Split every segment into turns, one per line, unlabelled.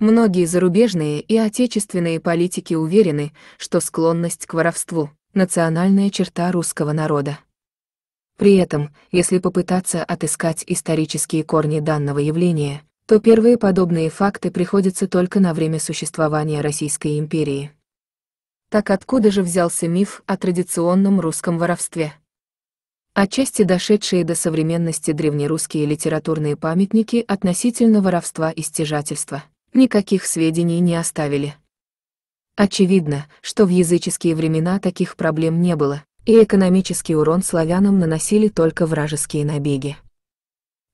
Многие зарубежные и отечественные политики уверены, что склонность к воровству – национальная черта русского народа. При этом, если попытаться отыскать исторические корни данного явления, то первые подобные факты приходятся только на время существования Российской империи. Так откуда же взялся миф о традиционном русском воровстве? Отчасти дошедшие до современности древнерусские литературные памятники относительно воровства и стяжательства – никаких сведений не оставили. Очевидно, что в языческие времена таких проблем не было, и экономический урон славянам наносили только вражеские набеги.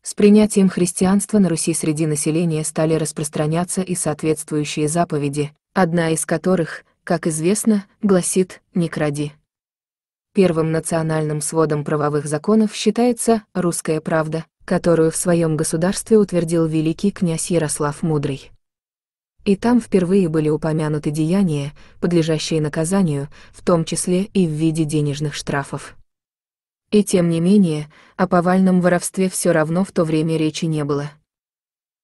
С принятием христианства на Руси среди населения стали распространяться и соответствующие заповеди, одна из которых, как известно, гласит «не кради». Первым национальным сводом правовых законов считается «Русская правда», которую в своем государстве утвердил великий князь Ярослав Мудрый. И там впервые были упомянуты деяния, подлежащие наказанию, в том числе и в виде денежных штрафов. И тем не менее, о повальном воровстве все равно в то время речи не было.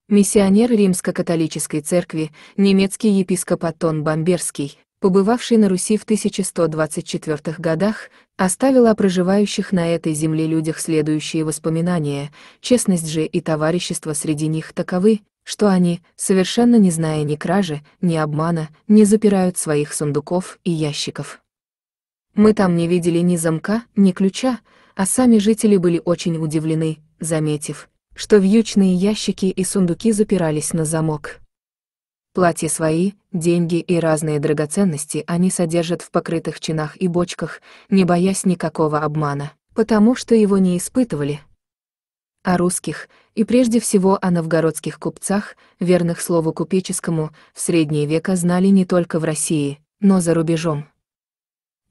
Миссионер Римско-католической церкви, немецкий епископ Атон Бамберский, побывавший на Руси в 1124 годах, оставил о проживающих на этой земле людях следующие воспоминания, честность же и товарищество среди них таковы, что они, совершенно не зная ни кражи, ни обмана, не запирают своих сундуков и ящиков. Мы там не видели ни замка, ни ключа, а сами жители были очень удивлены, заметив, что вьючные ящики и сундуки запирались на замок. Платья свои, деньги и разные драгоценности они содержат в покрытых чинах и бочках, не боясь никакого обмана, потому что его не испытывали, о русских, и прежде всего о новгородских купцах, верных слову купеческому, в средние века знали не только в России, но за рубежом.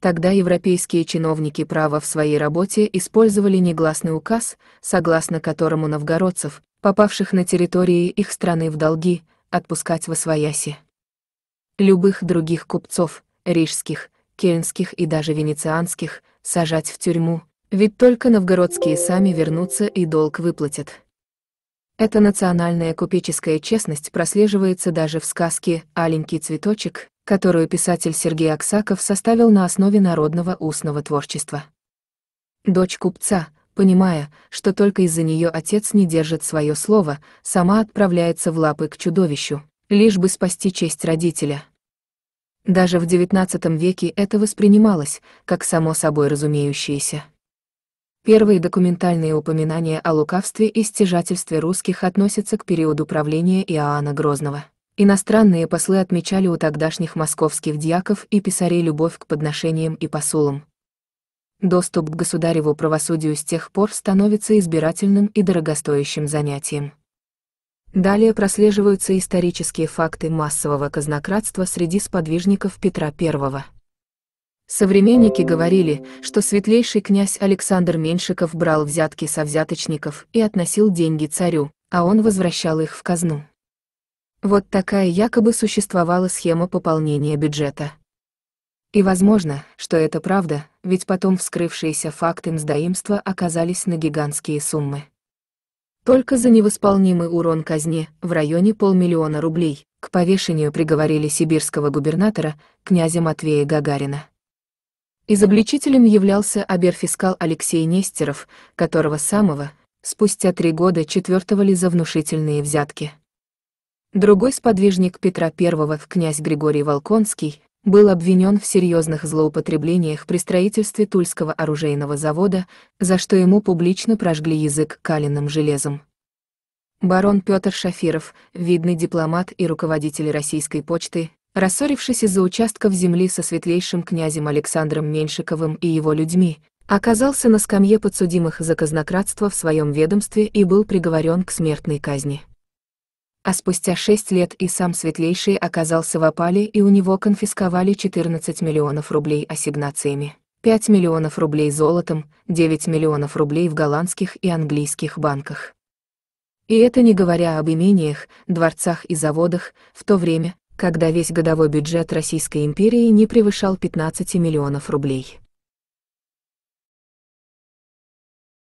Тогда европейские чиновники права в своей работе использовали негласный указ, согласно которому новгородцев, попавших на территории их страны в долги, отпускать во свояси. Любых других купцов, рижских, кельнских и даже венецианских, сажать в тюрьму, ведь только новгородские сами вернутся и долг выплатят. Эта национальная купеческая честность прослеживается даже в сказке «Аленький цветочек», которую писатель Сергей Аксаков составил на основе народного устного творчества. Дочь купца, понимая, что только из-за нее отец не держит свое слово, сама отправляется в лапы к чудовищу, лишь бы спасти честь родителя. Даже в XIX веке это воспринималось как само собой разумеющееся. Первые документальные упоминания о лукавстве и стяжательстве русских относятся к периоду правления Иоанна Грозного. Иностранные послы отмечали у тогдашних московских дьяков и писарей любовь к подношениям и посулам. Доступ к государеву правосудию с тех пор становится избирательным и дорогостоящим занятием. Далее прослеживаются исторические факты массового казнократства среди сподвижников Петра I. Современники говорили, что светлейший князь Александр Меньшиков брал взятки со взяточников и относил деньги царю, а он возвращал их в казну. Вот такая якобы существовала схема пополнения бюджета. И возможно, что это правда, ведь потом вскрывшиеся факты мздоимства оказались на гигантские суммы. Только за невосполнимый урон казне в районе полмиллиона рублей к повешению приговорили сибирского губернатора, князя Матвея Гагарина. Изобличителем являлся оберфискал Алексей Нестеров, которого самого, спустя три года четвертовали за внушительные взятки. Другой сподвижник Петра I, князь Григорий Волконский, был обвинен в серьезных злоупотреблениях при строительстве Тульского оружейного завода, за что ему публично прожгли язык каленым железом. Барон Петр Шафиров, видный дипломат и руководитель российской почты, рассорившись из-за участков земли со светлейшим князем Александром Меньшиковым и его людьми, оказался на скамье подсудимых за казнократство в своем ведомстве и был приговорен к смертной казни. А спустя шесть лет и сам Светлейший оказался в опале, и у него конфисковали 14 миллионов рублей ассигнациями, 5 миллионов рублей золотом, 9 миллионов рублей в голландских и английских банках. И это не говоря об имениях, дворцах и заводах, в то время, когда весь годовой бюджет Российской империи не превышал 15 миллионов рублей.